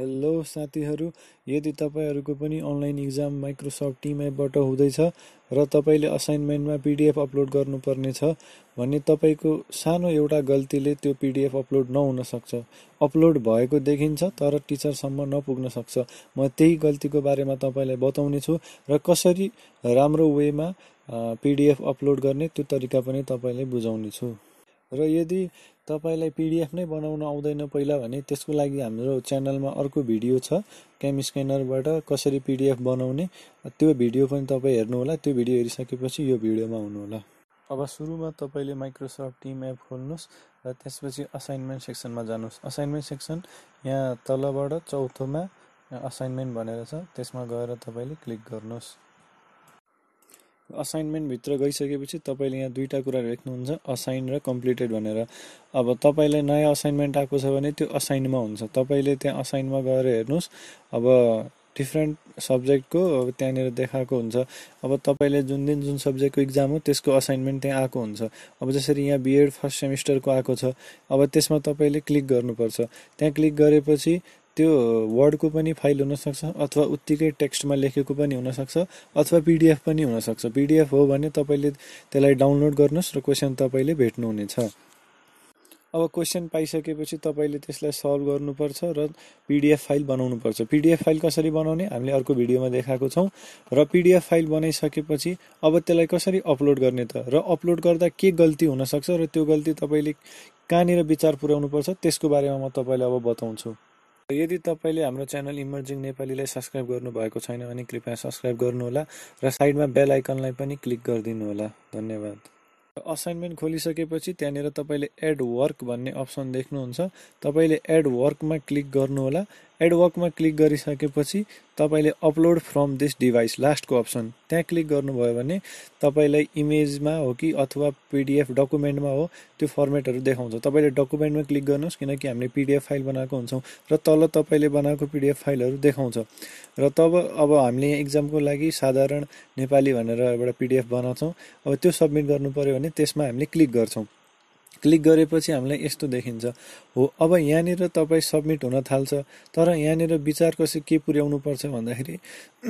hello साथीहरू यदि तपाईँहरूको पनि अनलाइन इक्जाम माइक्रोसफ्ट टिमआईबाट हुँदैछ र तपाईँले असाइनमेन्टमा पिडिएफ अपलोड गर्नुपर्नेछ भने तपाईँको सानो एउटा गल्तीले त्यो पिडिएफ अपलोड नहुन सक्छ अपलोड भएको देखिन्छ तर टिचरसम्म नपुग्न सक्छ म त्यही गल्तीको बारेमा तपाईँलाई छु र कसरी राम्रो वेमा पिडिएफ अपलोड गर्ने त्यो तरिका पनि तपाईँलाई बुझाउनेछु र यदि तपाईँलाई पिडिएफ नै बनाउन आउँदैन पहिला भने त्यसको लागि हाम्रो च्यानलमा अर्को भिडियो छ क्याम स्क्यानरबाट कसरी पिडिएफ बनाउने त्यो भिडियो पनि तपाईँ हेर्नुहोला त्यो भिडियो हेरिसकेपछि यो भिडियोमा हुनुहोला अब सुरुमा तपाईँले माइक्रोसफ्ट टिम एप खोल्नुहोस् र त्यसपछि असाइनमेन्ट सेक्सनमा जानुहोस् असाइनमेन्ट सेक्सन यहाँ तलबाट चौथोमा असाइनमेन्ट भनेर छ त्यसमा गएर तपाईँले क्लिक गर्नुहोस् असाइनमेन्टभित्र गइसकेपछि तपाईँले यहाँ दुईवटा कुरा लेख्नुहुन्छ असाइन र कम्प्लिटेड भनेर अब तपाईँलाई नयाँ असाइनमेन्ट आएको छ भने त्यो असाइनमा हुन्छ तपाईँले त्यहाँ असाइनमा गएर हेर्नुहोस् अब डिफ्रेन्ट सब्जेक्टको अब त्यहाँनिर देखाएको हुन्छ अब तपाईँले जुन दिन जुन सब्जेक्टको इक्जाम हो त्यसको असाइनमेन्ट त्यहाँ आएको हुन्छ अब जसरी यहाँ बिएड फर्स्ट सेमिस्टरको आएको छ अब त्यसमा तपाईँले क्लिक गर्नुपर्छ त्यहाँ क्लिक गरेपछि त्यो वर्डको पनि फाइल हुनसक्छ अथवा उत्तिकै टेक्स्टमा लेखेको पनि हुनसक्छ अथवा पिडिएफ पनि हुनसक्छ पिडिएफ हो भने तपाईँले त्यसलाई डाउनलोड गर्नुहोस् र क्वेसन तपाईँले भेट्नुहुनेछ अब क्वेसन पाइसकेपछि तपाईँले त्यसलाई सल्भ गर्नुपर्छ र पिडिएफ फाइल बनाउनुपर्छ पिडिएफ फाइल कसरी बनाउने हामीले अर्को भिडियोमा देखाएको छौँ र पिडिएफ फाइल बनाइसकेपछि अब त्यसलाई कसरी अपलोड गर्ने त र अपलोड गर्दा के गल्ती हुनसक्छ र त्यो गल्ती तपाईँले कहाँनिर विचार पुर्याउनुपर्छ त्यसको बारेमा म तपाईँलाई अब बताउँछु यदि तपाईँले हाम्रो च्यानल इमर्जिङ नेपालीलाई सब्सक्राइब गर्नुभएको छैन भने कृपया सब्सक्राइब गर्नुहोला र साइडमा बेल आइकनलाई पनि क्लिक गरिदिनुहोला धन्यवाद असाइनमेन्ट खोलिसकेपछि त्यहाँनिर तपाईँले एड वर्क भन्ने अप्सन देख्नुहुन्छ तपाईँले एड वर्कमा क्लिक गर्नुहोला एडवर्कमा क्लिक गरिसकेपछि तपाईँले अपलोड फ्रम दिस डिभाइस लास्टको अप्सन त्यहाँ क्लिक गर्नुभयो भने तपाईँलाई इमेजमा हो कि अथवा पिडिएफ डकुमेन्टमा हो त्यो फर्मेटहरू देखाउँछ तपाईँले डकुमेन्टमा क्लिक गर्नुहोस् किनकि हामीले पिडिएफ फाइल बनाएको हुन्छौँ र तल तपाईँले बनाएको पिडिएफ फाइलहरू देखाउँछ र तब अब हामीले इक्जामको लागि साधारण नेपाली भनेर एउटा पिडिएफ बनाउँछौँ अब त्यो सब्मिट गर्नु पऱ्यो भने त्यसमा हामीले क्लिक गर्छौँ क्लिक गरेपछि हामीलाई यस्तो देखिन्छ हो अब यहाँनिर तपाईँ सब्मिट हुन थाल्छ तर यहाँनिर विचार कसरी के पर्छ भन्दाखेरि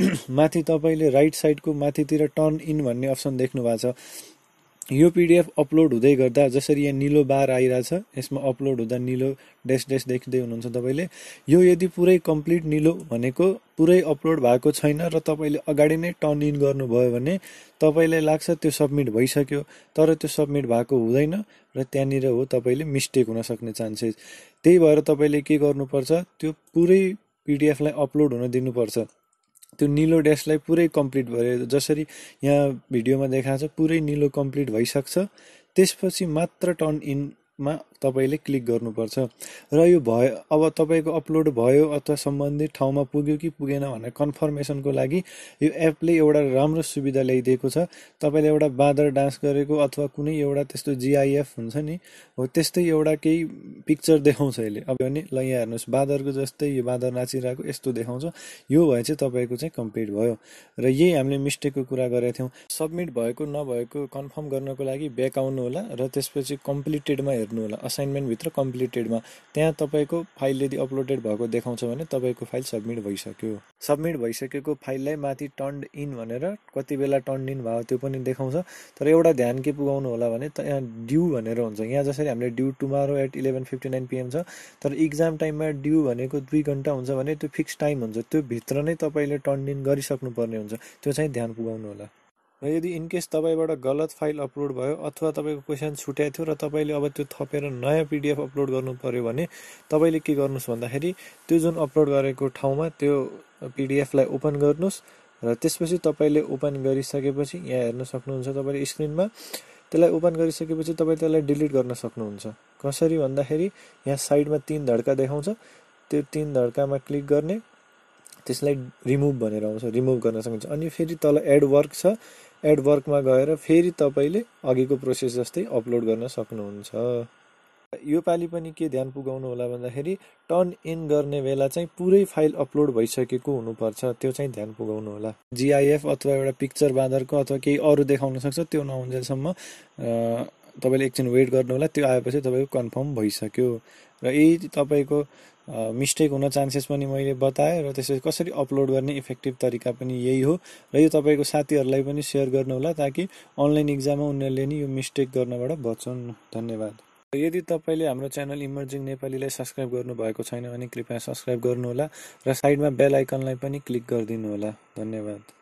माथि तपाईँले राइट साइडको माथितिर टर्न इन भन्ने अप्सन देख्नु भएको छ यो पिडिएफ अपलोड हुँदै गर्दा जसरी यहाँ निलो बार आइरहेछ यसमा अपलोड हुँदा निलो डेस्क डेस्क देख्दै हुनुहुन्छ तपाईँले यो यदि पुरै कम्प्लिट निलो भनेको पुरै अपलोड भएको छैन र तपाईँले अगाडि नै टर्न इन गर्नुभयो भने तपाईँलाई लाग्छ त्यो सब्मिट भइसक्यो तर त्यो सब्मिट भएको हुँदैन र त्यहाँनिर हो तपाईँले मिस्टेक हुन सक्ने चान्सेस त्यही भएर तपाईँले के गर्नुपर्छ त्यो पुरै पिडिएफलाई अपलोड हुन दिनुपर्छ त्यो निलो ड्यासलाई पुरै कम्प्लिट भयो जसरी यहाँ भिडियोमा देखाएको छ पुरै निलो कम्प्लिट भइसक्छ त्यसपछि मात्र टर्न इन मा तपाईँले क्लिक गर्नुपर्छ र यो भयो अब तपाईँको अपलोड भयो अथवा सम्बन्धित ठाउँमा पुग्यो कि पुगेन भनेर कन्फर्मेसनको लागि यो एपले एउटा राम्रो सुविधा ल्याइदिएको छ तपाईँले एउटा बाँदर डान्स गरेको अथवा कुनै एउटा त्यस्तो जिआइएफ हुन्छ नि हो त्यस्तै एउटा केही पिक्चर देखाउँछ यसले अब भने ल यहाँ हेर्नुहोस् बाँदरको जस्तै यो बाँदर नाचिरहेको यस्तो देखाउँछ यो भए चाहिँ तपाईँको चाहिँ कम्प्लिट भयो र यही हामीले मिस्टेकको कुरा गरेका थियौँ सब्मिट भएको नभएको कन्फर्म गर्नको लागि ब्याक आउनु होला र त्यसपछि कम्प्लिटेडमा हेर्नु होला असाइनमेन्टभित्र कम्प्लिटेडमा त्यहाँ तपाईँको फाइल यदि अपलोडेड भएको देखाउँछ भने तपाईँको फाइल सब्मिट भइसक्यो सब्मिट भइसकेको फाइललाई माथि टर्न्ड इन भनेर कति बेला टर्न इन भयो त्यो पनि देखाउँछ तर एउटा ध्यान के पुगाउनु होला भने यहाँ ड्यु भनेर हुन्छ यहाँ जसरी हामीले due tomorrow at eleven fifty nine PM छ तर इक्जाम टाइममा ड्यु भनेको दुई घन्टा हुन्छ भने त्यो फिक्स टाइम हुन्छ त्यो भित्र नै तपाईँले टर्न इन गरिसक्नुपर्ने हुन्छ त्यो चाहिँ ध्यान पुगाउनु होला र यदि इनकेस तपाईँबाट गलत फाइल अपलोड भयो अथवा तपाईँको क्वेसन छुट्याएको थियो र तपाईँले अब त्यो थपेर नयाँ पिडिएफ अपलोड गर्नु पऱ्यो भने तपाईँले के गर्नुहोस् भन्दाखेरि त्यो जुन अपलोड गरेको ठाउँमा त्यो पिडिएफलाई ओपन गर्नुहोस् र त्यसपछि तपाईँले ओपन गरिसकेपछि यहाँ हेर्न सक्नुहुन्छ तपाईँले स्क्रिनमा त्यसलाई ओपन गरिसकेपछि तपाईँ त्यसलाई डिलिट गर्न सक्नुहुन्छ कसरी भन्दाखेरि यहाँ साइडमा तिन धड्का देखाउँछ त्यो तिन धड्कामा क्लिक गर्ने त्यसलाई रिमुभ भनेर आउँछ रिमुभ गर्न सकिन्छ अनि फेरि तल एड वर्क छ एडवर्कमा गएर फेरि तपाईँले अघिको प्रोसेस जस्तै अपलोड गर्न सक्नुहुन्छ यो पालि पनि के ध्यान पुगाउनु होला भन्दाखेरि टर्न इन गर्ने बेला चाहिँ पुरै फाइल अपलोड भइसकेको हुनुपर्छ त्यो चाहिँ ध्यान पुगाउनु होला जिआइएफ अथवा एउटा पिक्चर बाँदरको अथवा केही अरू देखाउन सक्छ त्यो नहुन्जेलसम्म तपाईँले एकछिन वेट गर्नु होला त्यो आएपछि तपाईँको कन्फर्म भइसक्यो र यही तपाईँको मिस्टेक हुन चान्सेस पनि मैले बताएँ र त्यसरी कसरी अपलोड गर्ने इफेक्टिभ तरिका पनि यही हो र यो तपाईँको साथीहरूलाई पनि सेयर गर्नुहोला ताकि अनलाइन इक्जाममा उनीहरूले नि यो मिस्टेक गर्नबाट बचुन् धन्यवाद यदि तपाईँले हाम्रो च्यानल इमर्जिङ नेपालीलाई सब्सक्राइब गर्नुभएको छैन भने कृपया सब्सक्राइब गर्नुहोला र साइडमा बेल आइकनलाई पनि क्लिक गरिदिनुहोला धन्यवाद